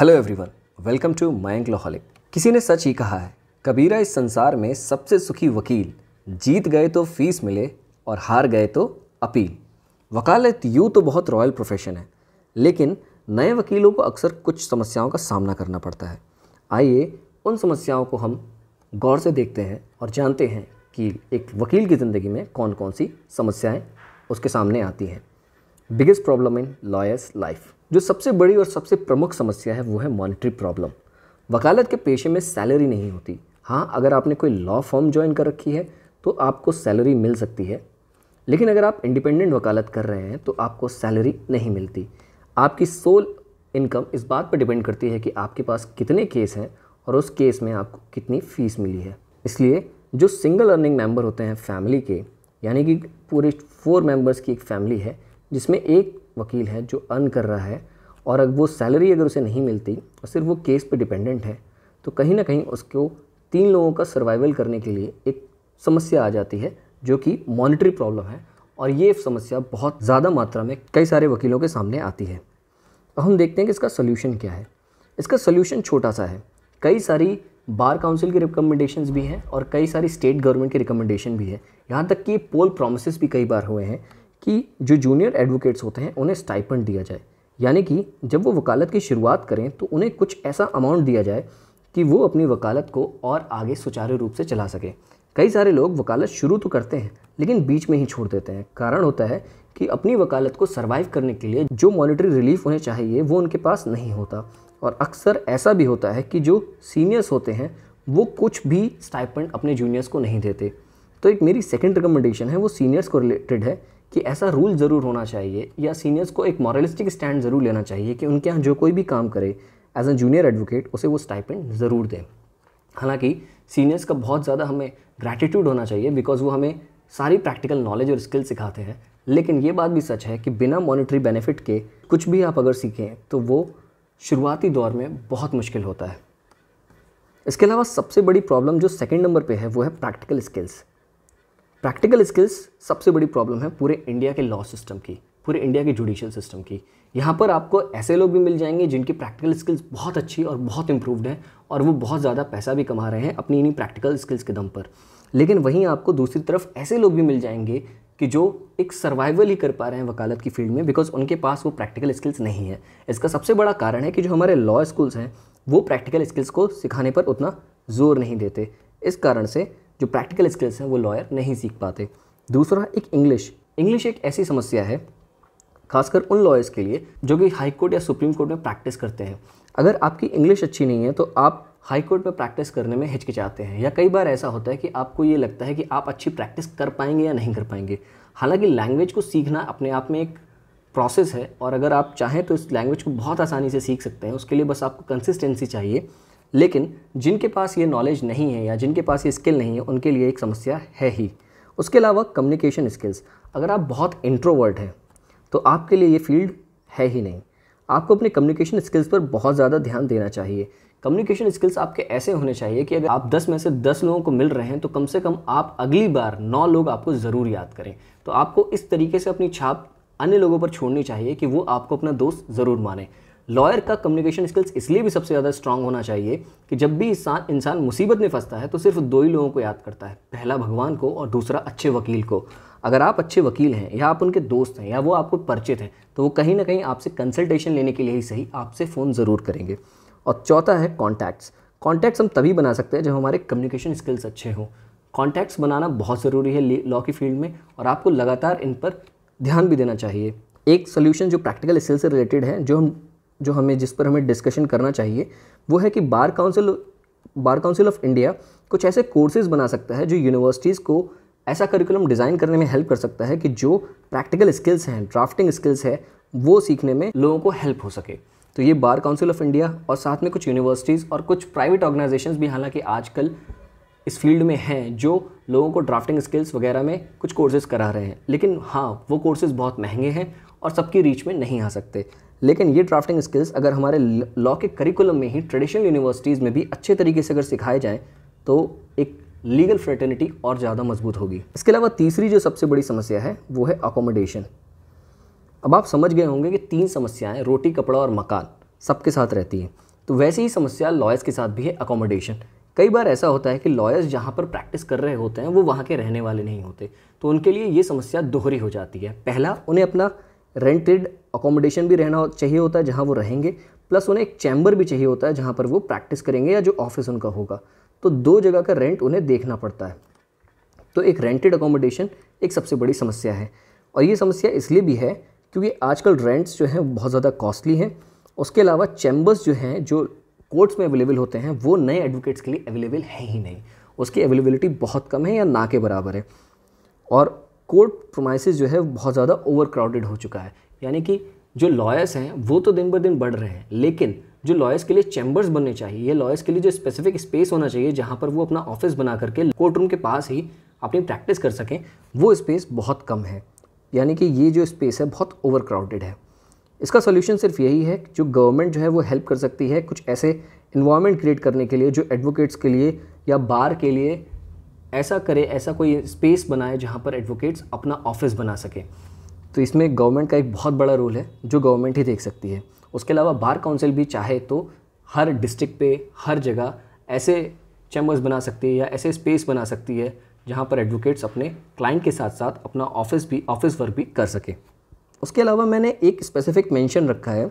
hello everyone welcome to Mayank लोहलिक किसी ने सच ही कहा है कबीरा इस संसार में सबसे सुखी वकील जीत गए तो फीस मिले और हार गए तो अपील वकालत यूँ तो बहुत रॉयल प्रोफेशन है लेकिन नए वकीलों को अक्सर कुछ समस्याओं का सामना करना पड़ता है आइए उन समस्याओं को हम गौर से देखते हैं और जानते हैं कि एक वकील की ज़िंदगी में कौन कौन सी समस्याएं उसके सामने आती हैं biggest problem in lawyers life जो सबसे बड़ी और सबसे प्रमुख समस्या है वो है मॉनिटरी प्रॉब्लम वकालत के पेशे में सैलरी नहीं होती हाँ अगर आपने कोई लॉ फॉर्म ज्वाइन कर रखी है तो आपको सैलरी मिल सकती है लेकिन अगर आप इंडिपेंडेंट वकालत कर रहे हैं तो आपको सैलरी नहीं मिलती आपकी सोल इनकम इस बात पर डिपेंड करती है कि आपके पास कितने केस हैं और उस केस में आपको कितनी फ़ीस मिली है इसलिए जो सिंगल अर्निंग मेंबर होते हैं फैमिली के यानी कि पूरे फोर मेंबर्स की एक फैमिली है जिसमें एक वकील है जो अर्न कर रहा है और अगर वो सैलरी अगर उसे नहीं मिलती और सिर्फ वो केस पे डिपेंडेंट है तो कहीं ना कहीं उसको तीन लोगों का सर्वाइवल करने के लिए एक समस्या आ जाती है जो कि मॉनिटरी प्रॉब्लम है और ये समस्या बहुत ज़्यादा मात्रा में कई सारे वकीलों के सामने आती है अब हम देखते हैं कि इसका सोल्यूशन क्या है इसका सोल्यूशन छोटा सा है कई सारी बार काउंसिल की रिकमेंडेशन भी हैं और कई सारी स्टेट गवर्नमेंट की रिकमेंडेशन भी है यहाँ तक कि पोल प्रोमिस भी कई बार हुए हैं कि जो जूनियर एडवोकेट्स होते हैं उन्हें स्टाइपेंड दिया जाए यानी कि जब वो वकालत की शुरुआत करें तो उन्हें कुछ ऐसा अमाउंट दिया जाए कि वो अपनी वकालत को और आगे सुचारू रूप से चला सकें कई सारे लोग वकालत शुरू तो करते हैं लेकिन बीच में ही छोड़ देते हैं कारण होता है कि अपनी वकालत को सर्वाइव करने के लिए जो मॉनिटरी रिलीफ उन्हें चाहिए वो उनके पास नहीं होता और अक्सर ऐसा भी होता है कि जो सीनियर्स होते हैं वो कुछ भी स्टाइपेंड अपने जूनियर्स को नहीं देते तो एक मेरी सेकंड रिकमेंडेशन है वो सीनियर्स को रिलेटेड है कि ऐसा रूल ज़रूर होना चाहिए या सीनियर्स को एक मॉरलिस्टिक स्टैंड ज़रूर लेना चाहिए कि उनके यहाँ जो कोई भी काम करे एज अ जूनियर एडवोकेट उसे वो स्टाइपेंड ज़रूर दें हालांकि सीनियर्स का बहुत ज़्यादा हमें ग्रैटिट्यूड होना चाहिए बिकॉज वो हमें सारी प्रैक्टिकल नॉलेज और स्किल सिखाते हैं लेकिन ये बात भी सच है कि बिना मॉनिटरी बेनिफिट के कुछ भी आप अगर सीखें तो वो शुरुआती दौर में बहुत मुश्किल होता है इसके अलावा सबसे बड़ी प्रॉब्लम जो सेकेंड नंबर पे है वो है प्रैक्टिकल स्किल्स प्रैक्टिकल स्किल्स सबसे बड़ी प्रॉब्लम है पूरे इंडिया के लॉ सिस्टम की पूरे इंडिया के जुडिशियल सिस्टम की यहाँ पर आपको ऐसे लोग भी मिल जाएंगे जिनकी प्रैक्टिकल स्किल्स बहुत अच्छी और बहुत इंप्रूव्ड है और वो बहुत ज़्यादा पैसा भी कमा रहे हैं अपनी इन्हीं प्रैक्टिकल स्किल्स के दम पर लेकिन वहीं आपको दूसरी तरफ ऐसे लोग भी मिल जाएंगे कि जो एक सर्वाइवल ही कर पा रहे हैं वकालत की फील्ड में बिकॉज उनके पास वो प्रैक्टिकल स्किल्स नहीं है इसका सबसे बड़ा कारण है कि जो हमारे लॉ स्कूल्स हैं वो प्रैक्टिकल स्किल्स को सिखाने पर उतना जोर नहीं देते इस कारण से जो प्रैक्टिकल स्किल्स हैं वो लॉयर नहीं सीख पाते दूसरा एक इंग्लिश इंग्लिश एक ऐसी समस्या है खासकर उन लॉयर्स के लिए जो कि हाई कोर्ट या सुप्रीम कोर्ट में प्रैक्टिस करते हैं अगर आपकी इंग्लिश अच्छी नहीं है तो आप हाई कोर्ट में प्रैक्टिस करने में हिचकिचाते हैं या कई बार ऐसा होता है कि आपको ये लगता है कि आप अच्छी प्रैक्टिस कर पाएंगे या नहीं कर पाएंगे हालांकि लैंग्वेज को सीखना अपने आप में एक प्रोसेस है और अगर आप चाहें तो इस लैंग्वेज को बहुत आसानी से सीख सकते हैं उसके लिए बस आपको कंसिस्टेंसी चाहिए लेकिन जिनके पास ये नॉलेज नहीं है या जिनके पास ये स्किल नहीं है उनके लिए एक समस्या है ही उसके अलावा कम्युनिकेशन स्किल्स अगर आप बहुत इंट्रोवर्ट हैं तो आपके लिए ये फील्ड है ही नहीं आपको अपने कम्युनिकेशन स्किल्स पर बहुत ज़्यादा ध्यान देना चाहिए कम्युनिकेशन स्किल्स आपके ऐसे होने चाहिए कि अगर आप 10 में से 10 लोगों को मिल रहे हैं तो कम से कम आप अगली बार 9 लोग आपको ज़रूर याद करें तो आपको इस तरीके से अपनी छाप अन्य लोगों पर छोड़नी चाहिए कि वो आपको अपना दोस्त ज़रूर माने लॉयर का कम्युनिकेशन स्किल्स इसलिए भी सबसे ज़्यादा स्ट्रांग होना चाहिए कि जब भी इंसान मुसीबत में फंसता है तो सिर्फ दो ही लोगों को याद करता है पहला भगवान को और दूसरा अच्छे वकील को अगर आप अच्छे वकील हैं या आप उनके दोस्त हैं या वो आपको परिचित हैं तो वो कहीं ना कहीं आपसे कंसल्टेशन लेने के लिए ही सही आपसे फ़ोन ज़रूर करेंगे और चौथा है कॉन्टैक्ट्स कॉन्टैक्ट्स हम तभी बना सकते हैं जब हमारे कम्युनिकेशन स्किल्स अच्छे हों कॉन्टैक्ट्स बनाना बहुत ज़रूरी है लॉ की फील्ड में और आपको लगातार इन पर ध्यान भी देना चाहिए एक सोल्यूशन जो प्रैक्टिकल स्किल से रिलेटेड है जो हम जो हमें जिस पर हमें डिस्कशन करना चाहिए वो है कि bar council bar council of India कुछ ऐसे कोर्सेज़ बना सकता है जो यूनिवर्सिटीज़ को ऐसा करिकुलम डिज़ाइन करने में हेल्प कर सकता है कि जो प्रैक्टिकल स्किल्स हैं ड्राफ्टिंग स्किल्स है वो सीखने में लोगों को हेल्प हो सके तो ये बार काउंसिल ऑफ इंडिया और साथ में कुछ यूनिवर्सिटीज़ और कुछ प्राइवेट ऑर्गेनाइजेशन भी हालांकि आजकल इस फील्ड में हैं जो लोगों को ड्राफ्टिंग स्किल्स वगैरह में कुछ कोर्सेज़ करा रहे हैं लेकिन हाँ वो कोर्सेज़ बहुत महंगे हैं और सबकी रीच में नहीं आ सकते लेकिन ये ड्राफ्टिंग स्किल्स अगर हमारे लॉ के करिकुलम में ही ट्रेडिशनल यूनिवर्सिटीज़ में भी अच्छे तरीके से अगर सिखाए जाएँ तो एक लीगल फ्रेटर्निटी और ज़्यादा मजबूत होगी इसके अलावा तीसरी जो सबसे बड़ी समस्या है वो है अकोमोडेशन अब आप समझ गए होंगे कि तीन समस्याएं रोटी कपड़ा और मकान सबके साथ रहती हैं तो वैसी ही समस्या लॉयर्स के साथ भी है अकोमोडेशन कई बार ऐसा होता है कि लॉयर्स जहाँ पर प्रैक्टिस कर रहे होते हैं वो वहाँ के रहने वाले नहीं होते तो उनके लिए ये समस्या दोहरी हो जाती है पहला उन्हें अपना रेंटेड अकोमोडेशन भी रहना चाहिए होता है जहाँ वो रहेंगे प्लस उन्हें एक चैम्बर भी चाहिए होता है जहाँ पर वो प्रैक्टिस करेंगे या जो ऑफिस उनका होगा तो दो जगह का रेंट उन्हें देखना पड़ता है तो एक रेंटेड अकोमोडेशन एक सबसे बड़ी समस्या है और ये समस्या इसलिए भी है क्योंकि आजकल रेंट्स जो हैं बहुत ज़्यादा कॉस्टली हैं उसके अलावा चैम्बर्स जो हैं जो कोर्ट्स में अवेलेबल होते हैं वो नए एडवोकेट्स के लिए अवेलेबल है ही नहीं उसकी अवेलेबिलिटी बहुत कम है या ना के बराबर है और कोर्ट प्रोमाइसिस जो है बहुत ज़्यादा ओवरक्राउडेड हो चुका है यानी कि जो लॉयर्स हैं वो तो दिन ब दिन बढ़ रहे हैं लेकिन जो लॉयर्स के लिए चैम्बर्स बनने चाहिए लॉयर्स के लिए जो स्पेसिफिक स्पेस होना चाहिए जहाँ पर वो अपना ऑफिस बना करके कोर्ट रूम के पास ही अपनी प्रैक्टिस कर सकें वो स्पेस बहुत कम है यानी कि ये जो स्पेस है बहुत ओवरक्राउडेड है इसका सोल्यूशन सिर्फ यही है जो गवर्नमेंट जो है वो हेल्प कर सकती है कुछ ऐसे इन्वायरमेंट क्रिएट करने के लिए जो एडवोकेट्स के लिए या बार के लिए ऐसा करे ऐसा कोई स्पेस बनाए जहाँ पर एडवोकेट्स अपना ऑफिस बना सकें तो इसमें गवर्नमेंट का एक बहुत बड़ा रोल है जो गवर्नमेंट ही देख सकती है उसके अलावा बार काउंसिल भी चाहे तो हर डिस्ट्रिक्ट पे हर जगह ऐसे चैम्बर्स बना सकती है या ऐसे स्पेस बना सकती है जहाँ पर एडवोकेट्स अपने क्लाइंट के साथ साथ अपना ऑफिस भी ऑफिस वर्क भी कर सकें उसके अलावा मैंने एक स्पेसिफिक मेंशन रखा है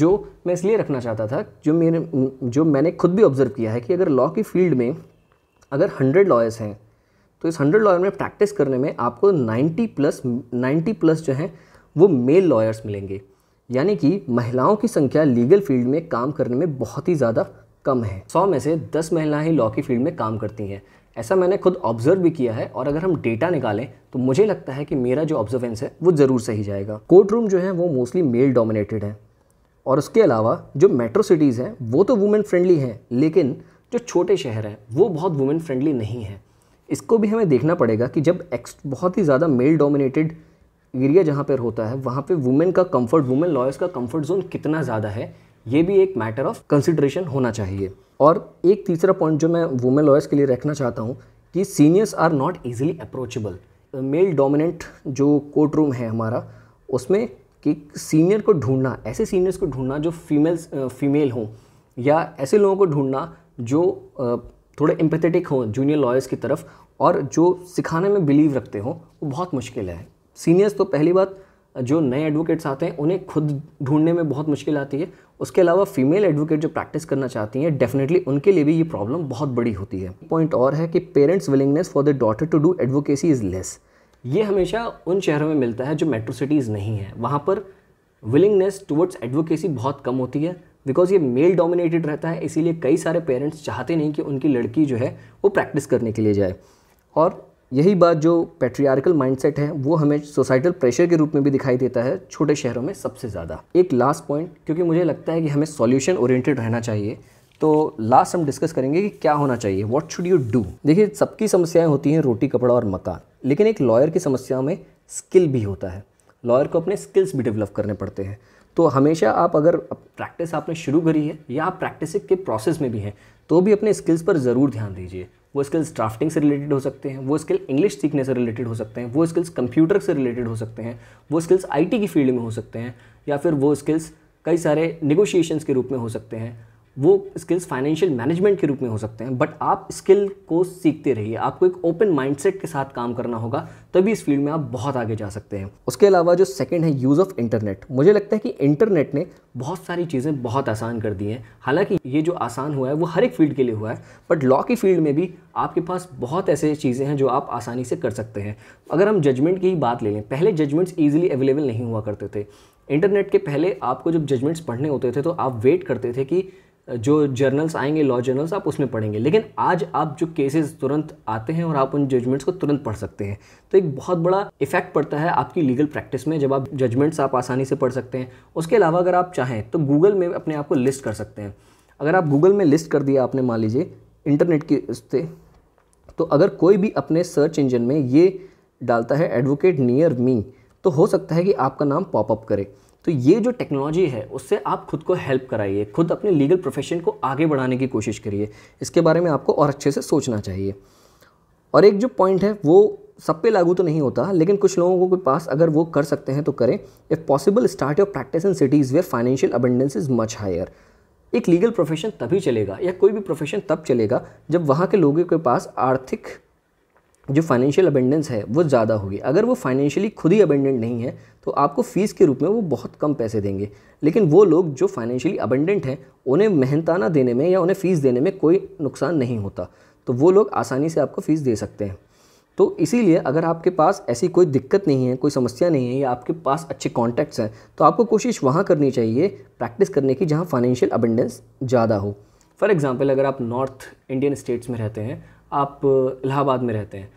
जो मैं इसलिए रखना चाहता था जो मेरे जो मैंने खुद भी ऑब्ज़र्व किया है कि अगर लॉ की फील्ड में अगर हंड्रेड लॉयर्स हैं तो इस हंड्रेड लॉयर में प्रैक्टिस करने में आपको नाइन्टी प्लस नाइन्टी प्लस जो हैं वो मेल लॉयर्स मिलेंगे यानी कि महिलाओं की संख्या लीगल फील्ड में काम करने में बहुत ही ज़्यादा कम है सौ में से दस महिलाएं ही लॉ की फील्ड में काम करती हैं ऐसा मैंने खुद ऑब्जर्व भी किया है और अगर हम डेटा निकालें तो मुझे लगता है कि मेरा जो ऑब्जर्वेंस है वो ज़रूर सही जाएगा कोर्ट रूम जो है वो मोस्टली मेल डोमिनेटेड है और उसके अलावा जो मेट्रो सिटीज़ हैं वो तो वुमेन फ्रेंडली हैं लेकिन जो छोटे शहर हैं वो बहुत वुमेन फ्रेंडली नहीं है इसको भी हमें देखना पड़ेगा कि जब एक्स बहुत ही ज़्यादा मेल डोमिनेटेड एरिया जहाँ पर होता है वहाँ पे वुमेन का कंफर्ट वुमेन लॉयर्स का कंफर्ट जोन कितना ज़्यादा है ये भी एक मैटर ऑफ कंसिड्रेशन होना चाहिए और एक तीसरा पॉइंट जो मैं वुमेन लॉयर्स के लिए रखना चाहता हूँ कि seniors are not easily approachable male dominant जो कोर्ट रूम है हमारा उसमें कि सीनियर को ढूंढना ऐसे सीनियर्स को ढूंढना जो फीमेल्स फीमेल हों या ऐसे लोगों को ढूंढना जो थोड़े एम्पथेटिक हों जूनियर लॉयर्स की तरफ और जो सिखाने में बिलीव रखते हों वो बहुत मुश्किल है सीनियर्स तो पहली बात जो नए एडवोकेट्स आते हैं उन्हें खुद ढूंढने में बहुत मुश्किल आती है उसके अलावा फीमेल एडवोकेट जो प्रैक्टिस करना चाहती हैं डेफिनेटली उनके लिए भी ये प्रॉब्लम बहुत बड़ी होती है पॉइंट और है कि parents willingness for the daughter to do advocacy is less ये हमेशा उन शहरों में मिलता है जो मेट्रो सिटीज़ नहीं है वहाँ पर विलिंगनेस टुवर्ड्स एडवोकेसी बहुत कम होती है बिकॉज ये मेल डोमिनेटेड रहता है इसीलिए कई सारे पेरेंट्स चाहते नहीं कि उनकी लड़की जो है वो प्रैक्टिस करने के लिए जाए और यही बात जो पेट्रियारिकल माइंडसेट है वो हमें सोसाइटल प्रेशर के रूप में भी दिखाई देता है छोटे शहरों में सबसे ज़्यादा एक लास्ट पॉइंट क्योंकि मुझे लगता है कि हमें सॉल्यूशन ओरिएंटेड रहना चाहिए तो लास्ट हम डिस्कस करेंगे कि क्या होना चाहिए व्हाट शुड यू डू देखिए सबकी समस्याएं होती हैं रोटी कपड़ा और मकान लेकिन एक लॉयर की समस्याओं में स्किल भी होता है लॉयर को अपने स्किल्स भी डेवलप करने पड़ते हैं तो हमेशा आप अगर प्रैक्टिस आपने शुरू करी है या आप प्रैक्टिस के प्रोसेस में भी हैं तो भी अपने स्किल्स पर ज़रूर ध्यान दीजिए वो स्किल्स ड्राफ्टिंग से रिलेटेड हो सकते हैं वो स्किल इंग्लिश सीखने से रिलेटेड हो सकते हैं वो स्किल्स कंप्यूटर से रिलेटेड हो सकते हैं वो स्किल्स आईटी की फील्ड में हो सकते हैं या फिर वो स्किल्स कई सारे निगोशिएशंस के रूप में हो सकते हैं वो स्किल्स फाइनेंशियल मैनेजमेंट के रूप में हो सकते हैं बट आप स्किल को सीखते रहिए आपको एक ओपन माइंडसेट के साथ काम करना होगा तभी इस फील्ड में आप बहुत आगे जा सकते हैं उसके अलावा जो सेकेंड है यूज़ ऑफ इंटरनेट मुझे लगता है कि इंटरनेट ने बहुत सारी चीज़ें बहुत आसान कर दी हैं हालांकि ये जो आसान हुआ है वो हर एक फील्ड के लिए हुआ है बट लॉ की फील्ड में भी आपके पास बहुत ऐसे चीज़ें हैं जो आप आसानी से कर सकते हैं अगर हम जजमेंट की ही बात ले लें पहले जजमेंट्स ईजिली अवेलेबल नहीं हुआ करते थे इंटरनेट के पहले आपको जब जजमेंट्स पढ़ने होते थे तो आप वेट करते थे कि जो जर्नल्स आएंगे लॉ जर्नल्स आप उसमें पढ़ेंगे लेकिन आज आप जो केसेस तुरंत आते हैं और आप उन जजमेंट्स को तुरंत पढ़ सकते हैं तो एक बहुत बड़ा इफेक्ट पड़ता है आपकी लीगल प्रैक्टिस में जब आप जजमेंट्स आप आसानी से पढ़ सकते हैं उसके अलावा अगर आप चाहें तो गूगल में अपने आप को लिस्ट कर सकते हैं अगर आप गूगल में लिस्ट कर दिया आपने मान लीजिए इंटरनेट के उससे तो अगर कोई भी अपने सर्च इंजन में ये डालता है एडवोकेट नियर मी तो हो सकता है कि आपका नाम पॉपअप करे तो ये जो टेक्नोलॉजी है उससे आप खुद को हेल्प कराइए खुद अपने लीगल प्रोफेशन को आगे बढ़ाने की कोशिश करिए इसके बारे में आपको और अच्छे से सोचना चाहिए और एक जो पॉइंट है वो सब पे लागू तो नहीं होता लेकिन कुछ लोगों के पास अगर वो कर सकते हैं तो करें if possible start your practice in cities where financial abundance is much higher एक लीगल प्रोफेशन तभी चलेगा या कोई भी प्रोफेशन तब चलेगा जब वहाँ के लोगों के पास आर्थिक जो फाइनेंशियल अबेंडेंस है वो ज़्यादा होगी अगर वो फाइनेंशियली खुद ही अबेंडेंट नहीं है तो आपको फ़ीस के रूप में वो बहुत कम पैसे देंगे लेकिन वो लोग जो फाइनेंशियली अबेंडेंट हैं उन्हें मेहनताना देने में या उन्हें फ़ीस देने में कोई नुकसान नहीं होता तो वो लोग आसानी से आपको फ़ीस दे सकते हैं तो इसीलिए अगर आपके पास ऐसी कोई दिक्कत नहीं है कोई समस्या नहीं है या आपके पास अच्छे कॉन्टैक्ट्स हैं तो आपको कोशिश वहाँ करनी चाहिए प्रैक्टिस करने की जहाँ फाइनेंशियल अबेंडेंस ज़्यादा हो फॉर एग्ज़ाम्पल अगर आप नॉर्थ इंडियन स्टेट्स में रहते हैं आप इलाहाबाद में रहते हैं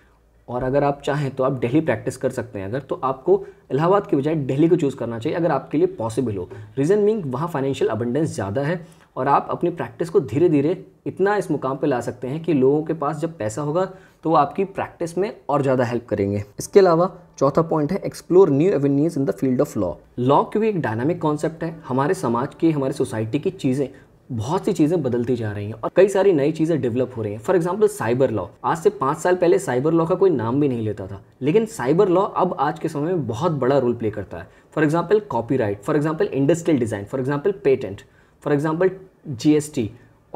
और अगर आप चाहें तो आप दिल्ली प्रैक्टिस कर सकते हैं अगर तो आपको इलाहाबाद के बजाय दिल्ली को चूज़ करना चाहिए अगर आपके लिए पॉसिबल हो रीज़न मीन वहाँ फाइनेंशियल अबंडेंस ज़्यादा है और आप अपनी प्रैक्टिस को धीरे धीरे इतना इस मुकाम पर ला सकते हैं कि लोगों के पास जब पैसा होगा तो वो आपकी प्रैक्टिस में और ज़्यादा हेल्प करेंगे इसके अलावा चौथा पॉइंट है explore new avenues in the field of law law क्योंकि एक डायनामिक कॉन्सेप्ट है हमारे समाज की हमारे सोसाइटी की चीज़ें बहुत सी चीज़ें बदलती जा रही हैं और कई सारी नई चीज़ें डेवलप हो रही हैं फॉर एग्जाम्पल साइबर लॉ आज से पाँच साल पहले साइबर लॉ का कोई नाम भी नहीं लेता था लेकिन साइबर लॉ अब आज के समय में बहुत बड़ा रोल प्ले करता है for example right for example industrial design for example patent for example GST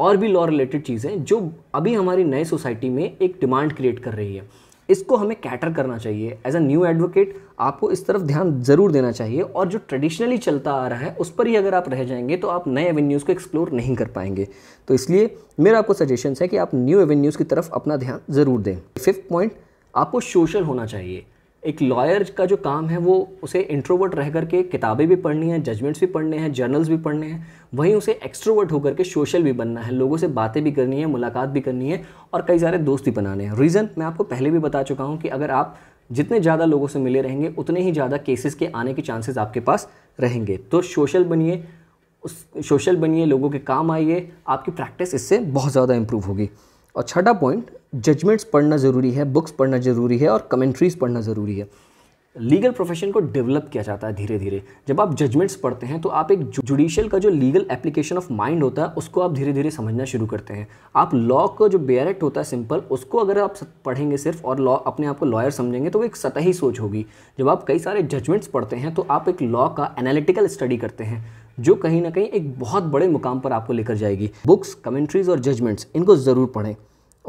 और भी लॉ रिलेटेड चीज़ें जो अभी हमारी नई सोसाइटी में एक डिमांड क्रिएट कर रही है इसको हमें कैटर करना चाहिए एज अ न्यू एडवोकेट आपको इस तरफ ध्यान ज़रूर देना चाहिए और जो ट्रेडिशनली चलता आ रहा है उस पर ही अगर आप रह जाएंगे तो आप नए एवेन्यूज़ को एक्सप्लोर नहीं कर पाएंगे तो इसलिए मेरा आपको सजेशन है कि आप न्यू एवेन्यूज़ की तरफ अपना ध्यान ज़रूर दें फिफ्थ पॉइंट आपको सोशल होना चाहिए एक लॉयर का जो काम है वो उसे इंट्रोवर्ट रह करके किताबें भी पढ़नी है जजमेंट्स भी पढ़ने हैं जर्नल्स भी पढ़ने हैं वहीं उसे एक्स्ट्रोवर्ट होकर के सोशल भी बनना है लोगों से बातें भी करनी है मुलाकात भी करनी है और कई सारे दोस्त भी बनाने हैं रीज़न मैं आपको पहले भी बता चुका हूँ कि अगर आप जितने ज़्यादा लोगों से मिले रहेंगे उतने ही ज़्यादा केसेस के आने के चांसेस आपके पास रहेंगे तो सोशल बनिए उस सोशल बनिए लोगों के काम आइए आपकी प्रैक्टिस इससे बहुत ज़्यादा इम्प्रूव होगी और छठा पॉइंट जजमेंट्स पढ़ना ज़रूरी है बुक्स पढ़ना ज़रूरी है और कमेंट्रीज पढ़ना ज़रूरी है लीगल प्रोफेशन को डेवलप किया जाता है धीरे धीरे जब आप जजमेंट्स पढ़ते हैं तो आप एक जुडिशियल का जो लीगल एप्लीकेशन ऑफ माइंड होता है उसको आप धीरे धीरे समझना शुरू करते हैं आप लॉ का जो बेयरेक्ट होता है सिंपल उसको अगर आप पढ़ेंगे सिर्फ और लॉ अपने आप को लॉयर समझेंगे तो वो एक सतही सोच होगी जब आप कई सारे जजमेंट्स पढ़ते हैं तो आप एक लॉ का एनालिटिकल स्टडी करते हैं जो कहीं ना कहीं एक बहुत बड़े मुकाम पर आपको लेकर जाएगी बुक्स कमेंट्रीज और जजमेंट्स इनको ज़रूर पढ़ें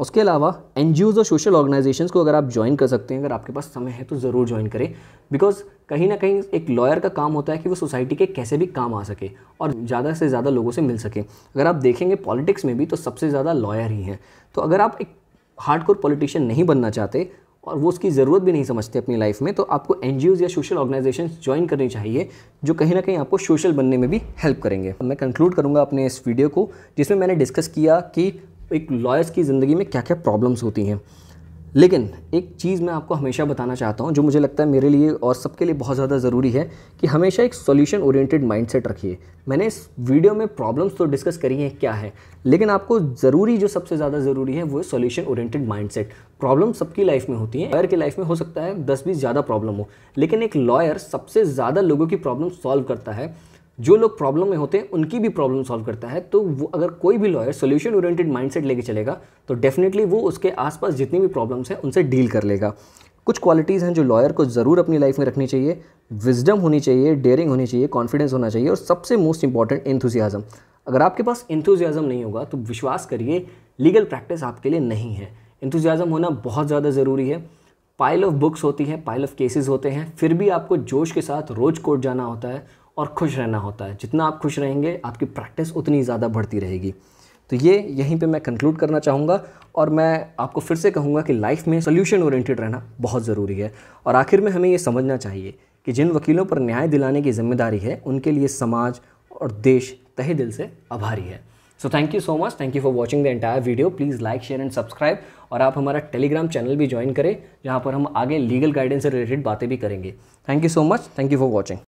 उसके अलावा एन और सोशल ऑर्गेनाइजेशंस को अगर आप ज्वाइन कर सकते हैं अगर आपके पास समय है तो ज़रूर ज्वाइन करें बिकॉज कहीं ना कहीं एक लॉयर का काम होता है कि वो सोसाइटी के कैसे भी काम आ सके और ज़्यादा से ज़्यादा लोगों से मिल सके अगर आप देखेंगे पॉलिटिक्स में भी तो सबसे ज़्यादा लॉयर ही हैं तो अगर आप एक हार्डकोर पॉलिटिशियन नहीं बनना चाहते और वो उसकी ज़रूरत भी नहीं समझते अपनी लाइफ में तो आपको एन या सोशल ऑर्गेनाइजेशन ज्वाइन करनी चाहिए जो कहीं ना कहीं आपको सोशल बनने में भी हेल्प करेंगे मैं कंक्लूड करूँगा अपने इस वीडियो को जिसमें मैंने डिस्कस किया कि एक लॉयर्स की ज़िंदगी में क्या क्या प्रॉब्लम्स होती हैं लेकिन एक चीज़ मैं आपको हमेशा बताना चाहता हूँ जो मुझे लगता है मेरे लिए और सबके लिए बहुत ज़्यादा ज़रूरी है कि हमेशा एक सॉल्यूशन ओरिएंटेड माइंडसेट रखिए मैंने इस वीडियो में प्रॉब्लम्स तो डिस्कस करी हैं क्या है लेकिन आपको ज़रूरी जो सबसे ज़्यादा ज़रूरी है वो है ओरिएटेड माइंड सेट प्रॉब्लम सबकी लाइफ में होती है लॉयर की लाइफ में हो सकता है दस बीस ज़्यादा प्रॉब्लम हो लेकिन एक लॉयर सबसे ज़्यादा लोगों की प्रॉब्लम सॉल्व करता है जो लोग प्रॉब्लम में होते हैं उनकी भी प्रॉब्लम सॉल्व करता है तो वो अगर कोई भी लॉयर सोल्यूशन ओरिएंटेड माइंडसेट लेके चलेगा तो डेफिनेटली वो उसके आसपास जितनी भी प्रॉब्लम्स हैं उनसे डील कर लेगा कुछ क्वालिटीज़ हैं जो लॉयर को ज़रूर अपनी लाइफ में रखनी चाहिए विजडम होनी चाहिए डेयरिंग होनी चाहिए कॉन्फिडेंस होना चाहिए और सबसे मोस्ट इंपॉर्टेंट इंथुजियाज़म अगर आपके पास इंथुजियाज़म नहीं होगा तो विश्वास करिए लीगल प्रैक्टिस आपके लिए नहीं है इंथुजियाज़म होना बहुत ज़्यादा ज़रूरी है पाइल ऑफ बुक्स होती है पाइल ऑफ केसेस होते हैं फिर भी आपको जोश के साथ रोज़ कोर्ट जाना होता है और खुश रहना होता है जितना आप खुश रहेंगे आपकी प्रैक्टिस उतनी ज़्यादा बढ़ती रहेगी तो ये यहीं पे मैं कंक्लूड करना चाहूँगा और मैं आपको फिर से कहूँगा कि लाइफ में सोल्यूशन ओरिएंटेड रहना बहुत ज़रूरी है और आखिर में हमें ये समझना चाहिए कि जिन वकीलों पर न्याय दिलाने की जिम्मेदारी है उनके लिए समाज और देश तहे दिल से आभारी है so thank you so much thank you for watching the entire video please like share and subscribe और आप हमारा टेलीग्राम चैनल भी ज्वाइन करें जहाँ पर हम आगे लीगल गाइडेंस से रिलेटेड बातें भी करेंगे thank you so much thank you for watching